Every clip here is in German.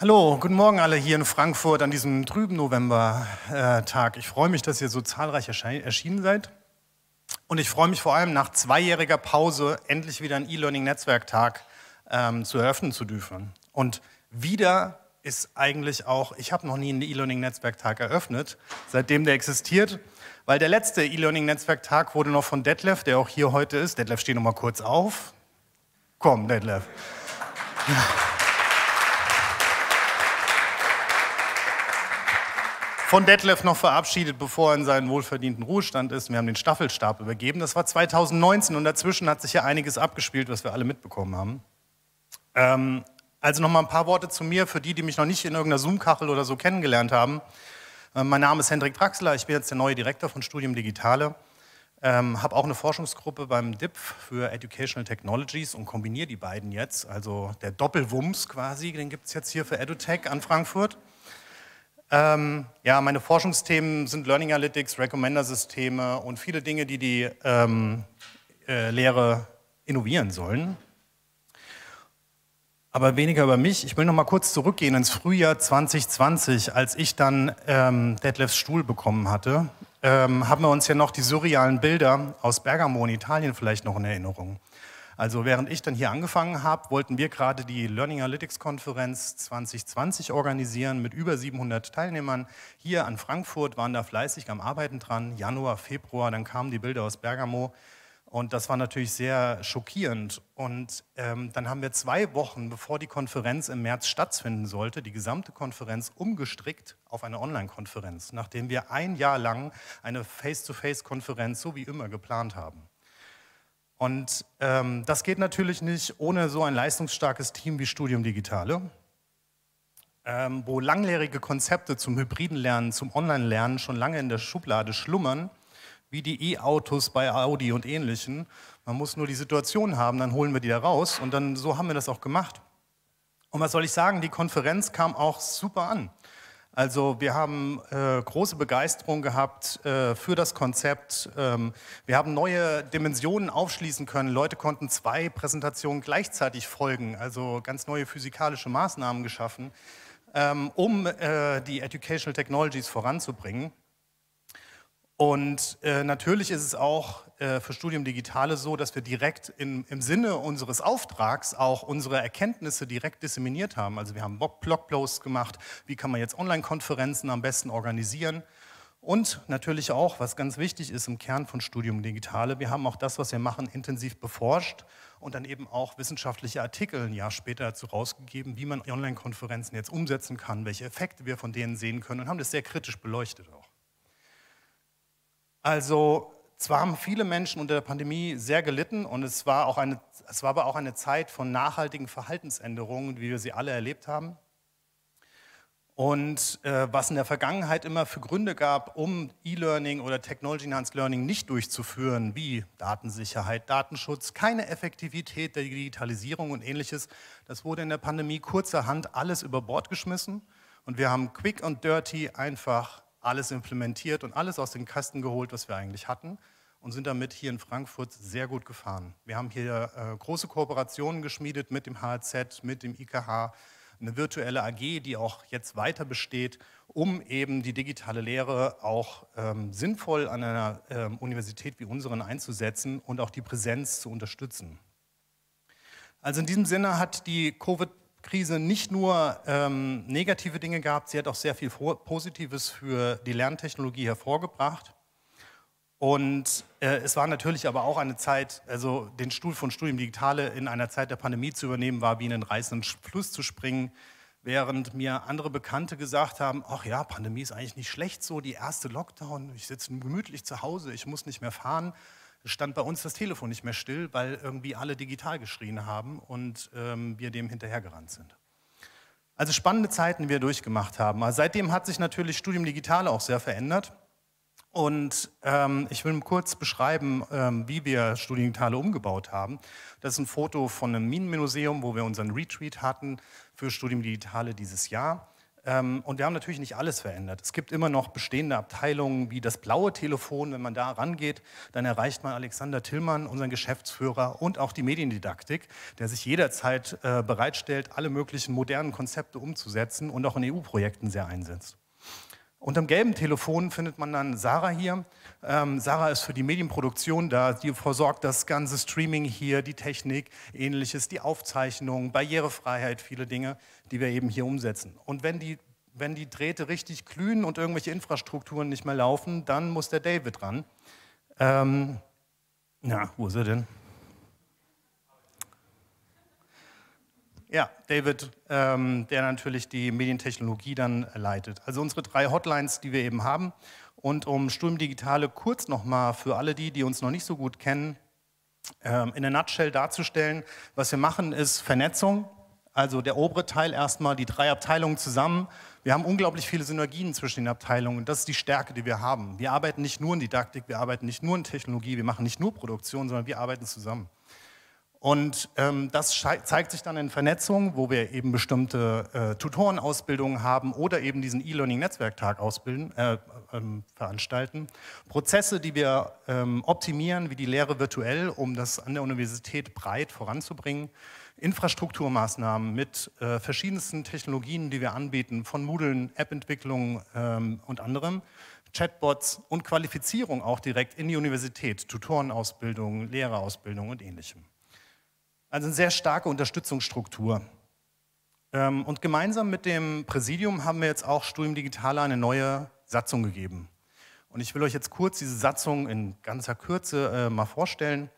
Hallo, guten Morgen alle hier in Frankfurt an diesem trüben Novembertag. Ich freue mich, dass ihr so zahlreich erschienen seid. Und ich freue mich vor allem, nach zweijähriger Pause endlich wieder einen E-Learning-Netzwerktag ähm, zu eröffnen zu dürfen. Und wieder ist eigentlich auch, ich habe noch nie einen E-Learning-Netzwerktag eröffnet, seitdem der existiert, weil der letzte E-Learning-Netzwerktag wurde noch von Detlef, der auch hier heute ist. Detlef, steh noch mal kurz auf. Komm, Detlef. Ja. von Detlef noch verabschiedet, bevor er in seinen wohlverdienten Ruhestand ist. Wir haben den Staffelstab übergeben. Das war 2019 und dazwischen hat sich ja einiges abgespielt, was wir alle mitbekommen haben. Ähm, also nochmal ein paar Worte zu mir, für die, die mich noch nicht in irgendeiner Zoom-Kachel oder so kennengelernt haben. Ähm, mein Name ist Hendrik Praxler, ich bin jetzt der neue Direktor von Studium Digitale. Ähm, habe auch eine Forschungsgruppe beim DIPF für Educational Technologies und kombiniere die beiden jetzt. Also der Doppelwumms quasi, den gibt es jetzt hier für EduTech an Frankfurt. Ähm, ja, meine Forschungsthemen sind Learning Analytics, Recommender-Systeme und viele Dinge, die die ähm, äh, Lehre innovieren sollen. Aber weniger über mich. Ich will noch mal kurz zurückgehen ins Frühjahr 2020, als ich dann ähm, Detlefs Stuhl bekommen hatte. Ähm, haben wir uns ja noch die surrealen Bilder aus Bergamo in Italien vielleicht noch in Erinnerung. Also während ich dann hier angefangen habe, wollten wir gerade die Learning Analytics Konferenz 2020 organisieren mit über 700 Teilnehmern. Hier an Frankfurt waren da fleißig am Arbeiten dran. Januar, Februar, dann kamen die Bilder aus Bergamo. Und das war natürlich sehr schockierend. Und ähm, dann haben wir zwei Wochen, bevor die Konferenz im März stattfinden sollte, die gesamte Konferenz umgestrickt auf eine Online-Konferenz, nachdem wir ein Jahr lang eine Face-to-Face-Konferenz so wie immer geplant haben. Und ähm, das geht natürlich nicht ohne so ein leistungsstarkes Team wie Studium Digitale, ähm, wo langjährige Konzepte zum hybriden Lernen, zum Online-Lernen schon lange in der Schublade schlummern, wie die E-Autos bei Audi und ähnlichen. Man muss nur die Situation haben, dann holen wir die da raus und dann so haben wir das auch gemacht. Und was soll ich sagen, die Konferenz kam auch super an. Also wir haben äh, große Begeisterung gehabt äh, für das Konzept. Ähm, wir haben neue Dimensionen aufschließen können. Leute konnten zwei Präsentationen gleichzeitig folgen, also ganz neue physikalische Maßnahmen geschaffen, ähm, um äh, die Educational Technologies voranzubringen. Und äh, natürlich ist es auch äh, für Studium Digitale so, dass wir direkt in, im Sinne unseres Auftrags auch unsere Erkenntnisse direkt disseminiert haben. Also wir haben Blogposts gemacht, wie kann man jetzt Online-Konferenzen am besten organisieren. Und natürlich auch, was ganz wichtig ist im Kern von Studium Digitale, wir haben auch das, was wir machen, intensiv beforscht und dann eben auch wissenschaftliche Artikel ein Jahr später dazu rausgegeben, wie man Online-Konferenzen jetzt umsetzen kann, welche Effekte wir von denen sehen können und haben das sehr kritisch beleuchtet. Also zwar haben viele Menschen unter der Pandemie sehr gelitten und es war, auch eine, es war aber auch eine Zeit von nachhaltigen Verhaltensänderungen, wie wir sie alle erlebt haben. Und äh, was in der Vergangenheit immer für Gründe gab, um E-Learning oder Technology-Enhanced Learning nicht durchzuführen, wie Datensicherheit, Datenschutz, keine Effektivität der Digitalisierung und ähnliches, das wurde in der Pandemie kurzerhand alles über Bord geschmissen. Und wir haben quick und dirty einfach alles implementiert und alles aus dem Kasten geholt, was wir eigentlich hatten und sind damit hier in Frankfurt sehr gut gefahren. Wir haben hier äh, große Kooperationen geschmiedet mit dem HZ, mit dem IKH, eine virtuelle AG, die auch jetzt weiter besteht, um eben die digitale Lehre auch ähm, sinnvoll an einer ähm, Universität wie unseren einzusetzen und auch die Präsenz zu unterstützen. Also in diesem Sinne hat die Covid Krise nicht nur ähm, negative Dinge gehabt, sie hat auch sehr viel Positives für die Lerntechnologie hervorgebracht. Und äh, es war natürlich aber auch eine Zeit, also den Stuhl von Studium Digitale in einer Zeit der Pandemie zu übernehmen, war wie in einen reißenden Fluss zu springen. Während mir andere Bekannte gesagt haben, ach ja, Pandemie ist eigentlich nicht schlecht so, die erste Lockdown, ich sitze gemütlich zu Hause, ich muss nicht mehr fahren, stand bei uns das Telefon nicht mehr still, weil irgendwie alle digital geschrien haben und ähm, wir dem hinterhergerannt sind. Also spannende Zeiten, die wir durchgemacht haben. Also seitdem hat sich natürlich Studium Digital auch sehr verändert. Und ähm, ich will kurz beschreiben, ähm, wie wir Studiendigitale umgebaut haben. Das ist ein Foto von einem Minenmuseum, wo wir unseren Retreat hatten für Studium Digitale dieses Jahr. Ähm, und wir haben natürlich nicht alles verändert. Es gibt immer noch bestehende Abteilungen wie das blaue Telefon. Wenn man da rangeht, dann erreicht man Alexander Tillmann, unseren Geschäftsführer und auch die Mediendidaktik, der sich jederzeit äh, bereitstellt, alle möglichen modernen Konzepte umzusetzen und auch in EU-Projekten sehr einsetzt. Unterm gelben Telefon findet man dann Sarah hier. Ähm, Sarah ist für die Medienproduktion da. Die versorgt das ganze Streaming hier, die Technik, ähnliches, die Aufzeichnung, Barrierefreiheit, viele Dinge, die wir eben hier umsetzen. Und wenn die, wenn die Drähte richtig glühen und irgendwelche Infrastrukturen nicht mehr laufen, dann muss der David ran. Ähm, na, wo ist er denn? Ja, David, ähm, der natürlich die Medientechnologie dann leitet. Also unsere drei Hotlines, die wir eben haben. Und um Sturm Digitale kurz nochmal für alle die, die uns noch nicht so gut kennen, ähm, in der Nutshell darzustellen, was wir machen, ist Vernetzung. Also der obere Teil erstmal, die drei Abteilungen zusammen. Wir haben unglaublich viele Synergien zwischen den Abteilungen. und Das ist die Stärke, die wir haben. Wir arbeiten nicht nur in Didaktik, wir arbeiten nicht nur in Technologie, wir machen nicht nur Produktion, sondern wir arbeiten zusammen. Und ähm, das zeigt sich dann in Vernetzung, wo wir eben bestimmte äh, Tutorenausbildungen haben oder eben diesen E-Learning-Netzwerktag ausbilden, äh, ähm, veranstalten. Prozesse, die wir ähm, optimieren, wie die Lehre virtuell, um das an der Universität breit voranzubringen. Infrastrukturmaßnahmen mit äh, verschiedensten Technologien, die wir anbieten, von Moodle, App-Entwicklung ähm, und anderem. Chatbots und Qualifizierung auch direkt in die Universität, Tutorenausbildung, Lehrerausbildung und ähnlichem. Also eine sehr starke Unterstützungsstruktur. Ähm, und gemeinsam mit dem Präsidium haben wir jetzt auch Studium Digitale eine neue Satzung gegeben. Und ich will euch jetzt kurz diese Satzung in ganzer Kürze äh, mal vorstellen.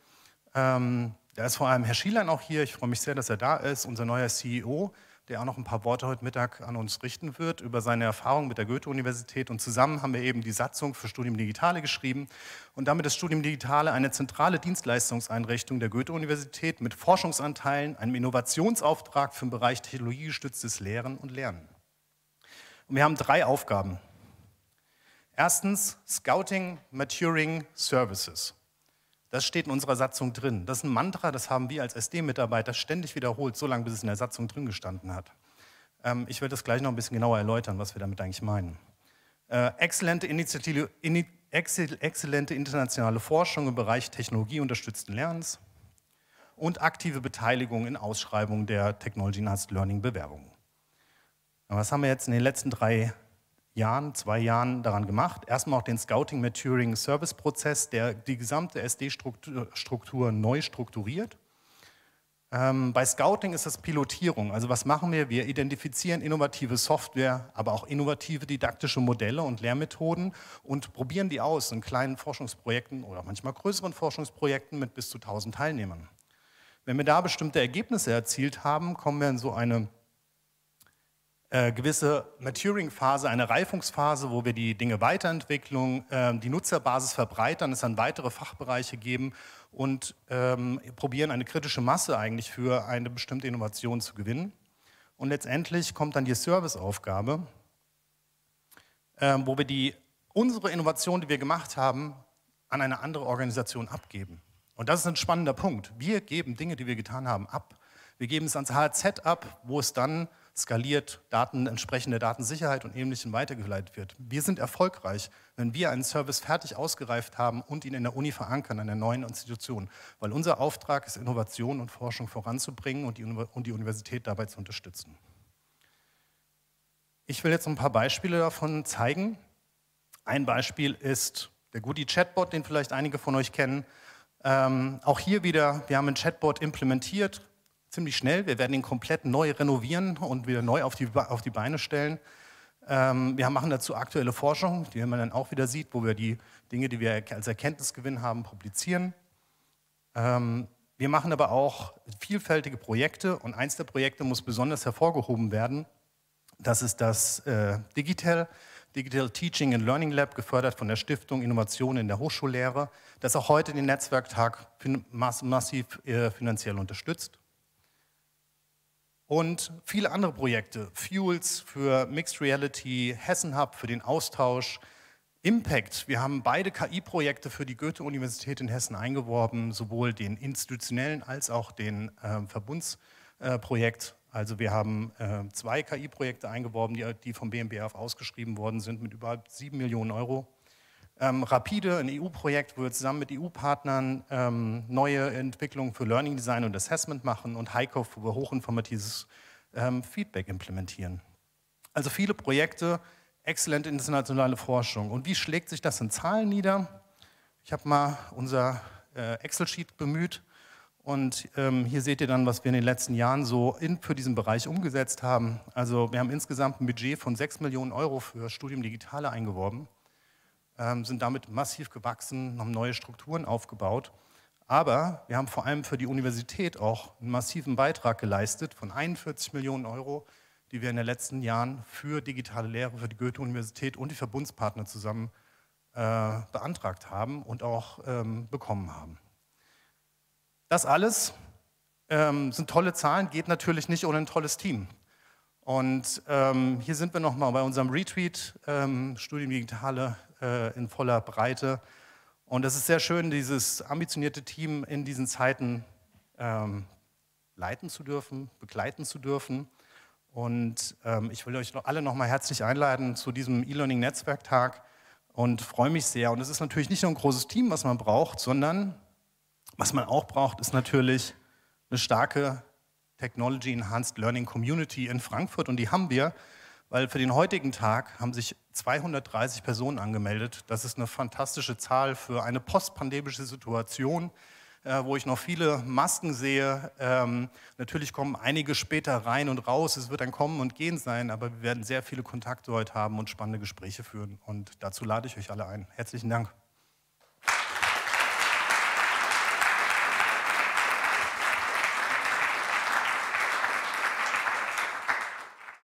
Ähm, da ist vor allem Herr Schielein auch hier. Ich freue mich sehr, dass er da ist, unser neuer CEO der auch noch ein paar Worte heute Mittag an uns richten wird über seine Erfahrungen mit der Goethe-Universität. Und zusammen haben wir eben die Satzung für Studium Digitale geschrieben. Und damit ist Studium Digitale eine zentrale Dienstleistungseinrichtung der Goethe-Universität mit Forschungsanteilen, einem Innovationsauftrag für den Bereich technologiegestütztes Lehren und Lernen. Und wir haben drei Aufgaben. Erstens Scouting Maturing Services. Das steht in unserer Satzung drin. Das ist ein Mantra, das haben wir als SD-Mitarbeiter ständig wiederholt, so lange, bis es in der Satzung drin gestanden hat. Ähm, ich werde das gleich noch ein bisschen genauer erläutern, was wir damit eigentlich meinen. Äh, exzellente, Initiative, in, excell, exzellente internationale Forschung im Bereich technologieunterstützten Lernens und aktive Beteiligung in Ausschreibungen der Technology Enhanced Learning Bewerbungen. Was haben wir jetzt in den letzten drei Jahren, zwei Jahren daran gemacht. Erstmal auch den Scouting Maturing Service Prozess, der die gesamte SD-Struktur neu strukturiert. Ähm, bei Scouting ist das Pilotierung. Also was machen wir? Wir identifizieren innovative Software, aber auch innovative didaktische Modelle und Lehrmethoden und probieren die aus in kleinen Forschungsprojekten oder manchmal größeren Forschungsprojekten mit bis zu 1000 Teilnehmern. Wenn wir da bestimmte Ergebnisse erzielt haben, kommen wir in so eine äh, gewisse Maturing-Phase, eine Reifungsphase, wo wir die Dinge weiterentwickeln, ähm, die Nutzerbasis verbreitern, es dann weitere Fachbereiche geben und ähm, probieren, eine kritische Masse eigentlich für eine bestimmte Innovation zu gewinnen. Und letztendlich kommt dann die Serviceaufgabe, äh, wo wir die, unsere Innovation, die wir gemacht haben, an eine andere Organisation abgeben. Und das ist ein spannender Punkt. Wir geben Dinge, die wir getan haben, ab. Wir geben es ans HZ ab, wo es dann skaliert, Daten, entsprechende Datensicherheit und Ähnlichem weitergeleitet wird. Wir sind erfolgreich, wenn wir einen Service fertig ausgereift haben und ihn in der Uni verankern, an der neuen Institution. Weil unser Auftrag ist, Innovation und Forschung voranzubringen und die, und die Universität dabei zu unterstützen. Ich will jetzt ein paar Beispiele davon zeigen. Ein Beispiel ist der Goodie-Chatbot, den vielleicht einige von euch kennen. Ähm, auch hier wieder, wir haben ein Chatbot implementiert, ziemlich schnell. Wir werden ihn komplett neu renovieren und wieder neu auf die, auf die Beine stellen. Ähm, wir machen dazu aktuelle Forschung, die man dann auch wieder sieht, wo wir die Dinge, die wir als Erkenntnisgewinn haben, publizieren. Ähm, wir machen aber auch vielfältige Projekte und eins der Projekte muss besonders hervorgehoben werden. Das ist das äh, Digital, Digital Teaching and Learning Lab, gefördert von der Stiftung Innovation in der Hochschullehre, das auch heute den Netzwerktag massiv äh, finanziell unterstützt und viele andere Projekte. Fuels für Mixed Reality, Hessen Hub für den Austausch, Impact. Wir haben beide KI-Projekte für die Goethe-Universität in Hessen eingeworben, sowohl den institutionellen als auch den ähm, äh, Verbundsprojekt. Äh, also wir haben äh, zwei KI-Projekte eingeworben, die, die vom BMBF ausgeschrieben worden sind mit über sieben Millionen Euro. Ähm, Rapide, ein EU-Projekt, wo wir zusammen mit EU-Partnern ähm, neue Entwicklungen für Learning Design und Assessment machen und Heiko, wo wir hochinformatives ähm, Feedback implementieren. Also viele Projekte, exzellente internationale Forschung. Und wie schlägt sich das in Zahlen nieder? Ich habe mal unser äh, Excel-Sheet bemüht und ähm, hier seht ihr dann, was wir in den letzten Jahren so in, für diesen Bereich umgesetzt haben. Also wir haben insgesamt ein Budget von 6 Millionen Euro für Studium Digitale eingeworben. Ähm, sind damit massiv gewachsen, haben neue Strukturen aufgebaut. Aber wir haben vor allem für die Universität auch einen massiven Beitrag geleistet von 41 Millionen Euro, die wir in den letzten Jahren für digitale Lehre, für die Goethe-Universität und die Verbundspartner zusammen äh, beantragt haben und auch ähm, bekommen haben. Das alles ähm, sind tolle Zahlen, geht natürlich nicht ohne ein tolles Team. Und ähm, hier sind wir nochmal bei unserem Retreat, ähm, Studium Digitale äh, in voller Breite. Und es ist sehr schön, dieses ambitionierte Team in diesen Zeiten ähm, leiten zu dürfen, begleiten zu dürfen. Und ähm, ich will euch alle nochmal herzlich einladen zu diesem E-Learning-Netzwerktag und freue mich sehr. Und es ist natürlich nicht nur ein großes Team, was man braucht, sondern was man auch braucht, ist natürlich eine starke Technology Enhanced Learning Community in Frankfurt und die haben wir, weil für den heutigen Tag haben sich 230 Personen angemeldet. Das ist eine fantastische Zahl für eine postpandemische Situation, äh, wo ich noch viele Masken sehe. Ähm, natürlich kommen einige später rein und raus. Es wird ein Kommen und Gehen sein, aber wir werden sehr viele Kontakte heute haben und spannende Gespräche führen. Und dazu lade ich euch alle ein. Herzlichen Dank.